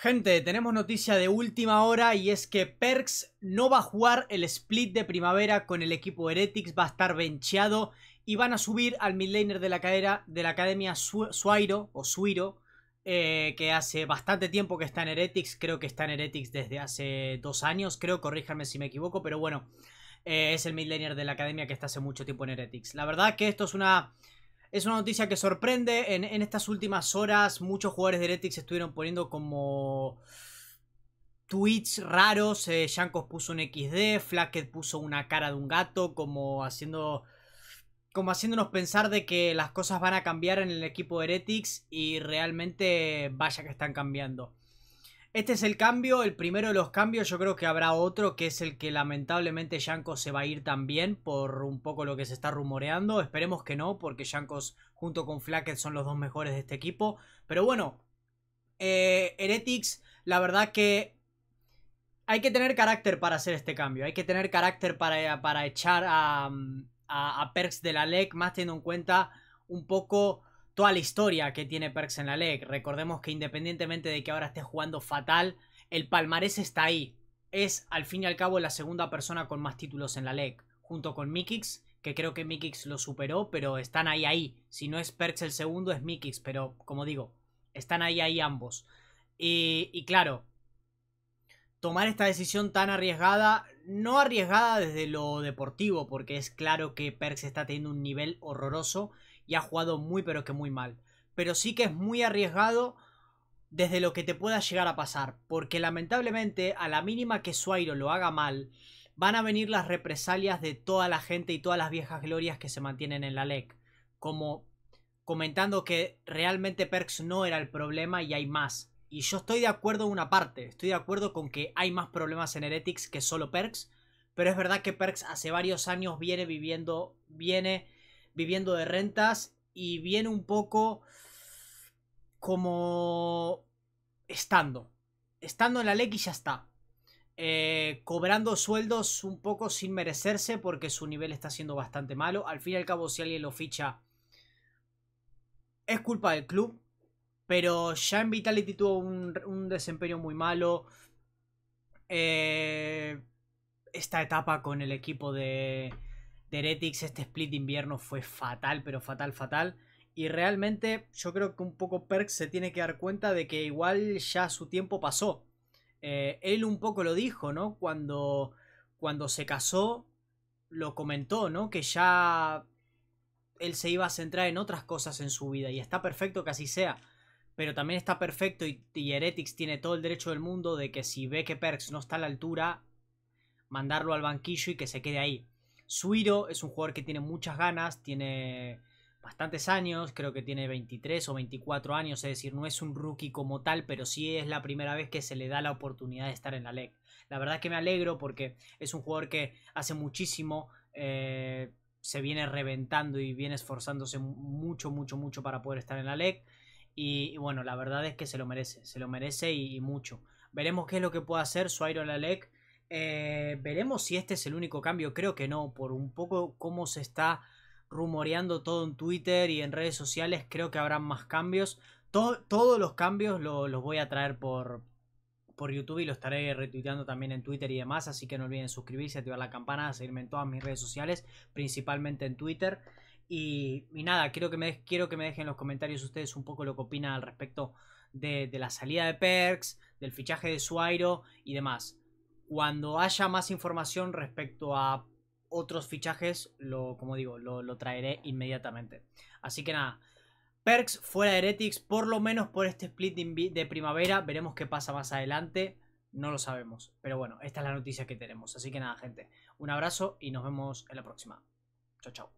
Gente, tenemos noticia de última hora y es que Perks no va a jugar el split de primavera con el equipo Heretics, va a estar bencheado y van a subir al midlaner de la, cadera, de la academia Suairo o Suiro, eh, que hace bastante tiempo que está en Heretics, creo que está en Heretics desde hace dos años, creo, corríjanme si me equivoco, pero bueno, eh, es el midlaner de la academia que está hace mucho tiempo en Heretics. La verdad que esto es una es una noticia que sorprende. En, estas últimas horas muchos jugadores de Heretics estuvieron poniendo como tweets raros. Shankos eh, puso un XD, Flacket puso una cara de un gato, como haciendo. Como haciéndonos pensar de que las cosas van a cambiar en el equipo de Heretics y realmente vaya que están cambiando. Este es el cambio, el primero de los cambios. Yo creo que habrá otro que es el que lamentablemente Yankos se va a ir también por un poco lo que se está rumoreando. Esperemos que no, porque Yankos junto con Flackett son los dos mejores de este equipo. Pero bueno, eh, Heretics, la verdad que hay que tener carácter para hacer este cambio. Hay que tener carácter para, para echar a, mm, a, Perks de la LEC, más teniendo en cuenta un poco toda la historia que tiene Perks en la leg, Recordemos que independientemente de que ahora esté jugando fatal, el palmarés está ahí. Es al fin y al cabo la segunda persona con más títulos en la leg, junto con Mikix, que creo que Mikix lo superó, pero están ahí ahí. Si no es Perks el segundo, es Mikix, pero como digo, están ahí ahí ambos. y claro, tomar esta decisión tan arriesgada no arriesgada desde lo deportivo, porque es claro que Perks está teniendo un nivel horroroso y ha jugado muy pero que muy mal. Pero sí que es muy arriesgado desde lo que te pueda llegar a pasar, porque lamentablemente a la mínima que Suairo lo haga mal, van a venir las represalias de toda la gente y todas las viejas glorias que se mantienen en la LEC, como comentando que realmente Perks no era el problema y hay más, y yo estoy de acuerdo en una parte, estoy de acuerdo con que hay más problemas en Heretics que solo Perks, pero es verdad que Perks hace varios años viene viviendo, viene viviendo de rentas y viene un poco como estando, estando en la ley y ya está. Eh, cobrando sueldos un poco sin merecerse porque su nivel está siendo bastante malo. Al fin y al cabo, si alguien lo ficha, es culpa del club, pero ya en Vitality tuvo un, desempeño muy malo. Eh, esta etapa con el equipo de, de este split de invierno fue fatal, pero fatal, fatal. Y realmente yo creo que un poco Perk se tiene que dar cuenta de que igual ya su tiempo pasó. Eh, él un poco lo dijo, ¿no? Cuando, cuando se casó, lo comentó, ¿no? Que ya él se iba a centrar en otras cosas en su vida y está perfecto que así sea pero también está perfecto y, Heretics tiene todo el derecho del mundo de que si ve que Perks no está a la altura, mandarlo al banquillo y que se quede ahí. Suiro es un jugador que tiene muchas ganas, tiene bastantes años, creo que tiene 23 o 24 años, es decir, no es un rookie como tal, pero sí es la primera vez que se le da la oportunidad de estar en la LEC. La verdad es que me alegro porque es un jugador que hace muchísimo... Eh, se viene reventando y viene esforzándose mucho, mucho, mucho para poder estar en la LEC. Y, bueno, la verdad es que se lo merece, se lo merece y, mucho. Veremos qué es lo que puede hacer Suairon Alec. Eh, veremos si este es el único cambio, creo que no, por un poco cómo se está rumoreando todo en Twitter y en redes sociales, creo que habrá más cambios. todos los cambios los voy a traer por, por YouTube y lo estaré retuiteando también en Twitter y demás, así que no olviden suscribirse, activar la campana, seguirme en todas mis redes sociales, principalmente en Twitter. Y, nada, quiero que, me, quiero que me dejen en los comentarios ustedes un poco lo que opinan al respecto de, la salida de Perks, del fichaje de Suairo y demás. Cuando haya más información respecto a otros fichajes, lo, como digo, lo, traeré inmediatamente. Así que nada, Perks fuera de Heretics, por lo menos por este split de primavera. Veremos qué pasa más adelante. No lo sabemos. Pero bueno, esta es la noticia que tenemos. Así que nada, gente. Un abrazo y nos vemos en la próxima. Chao, chao.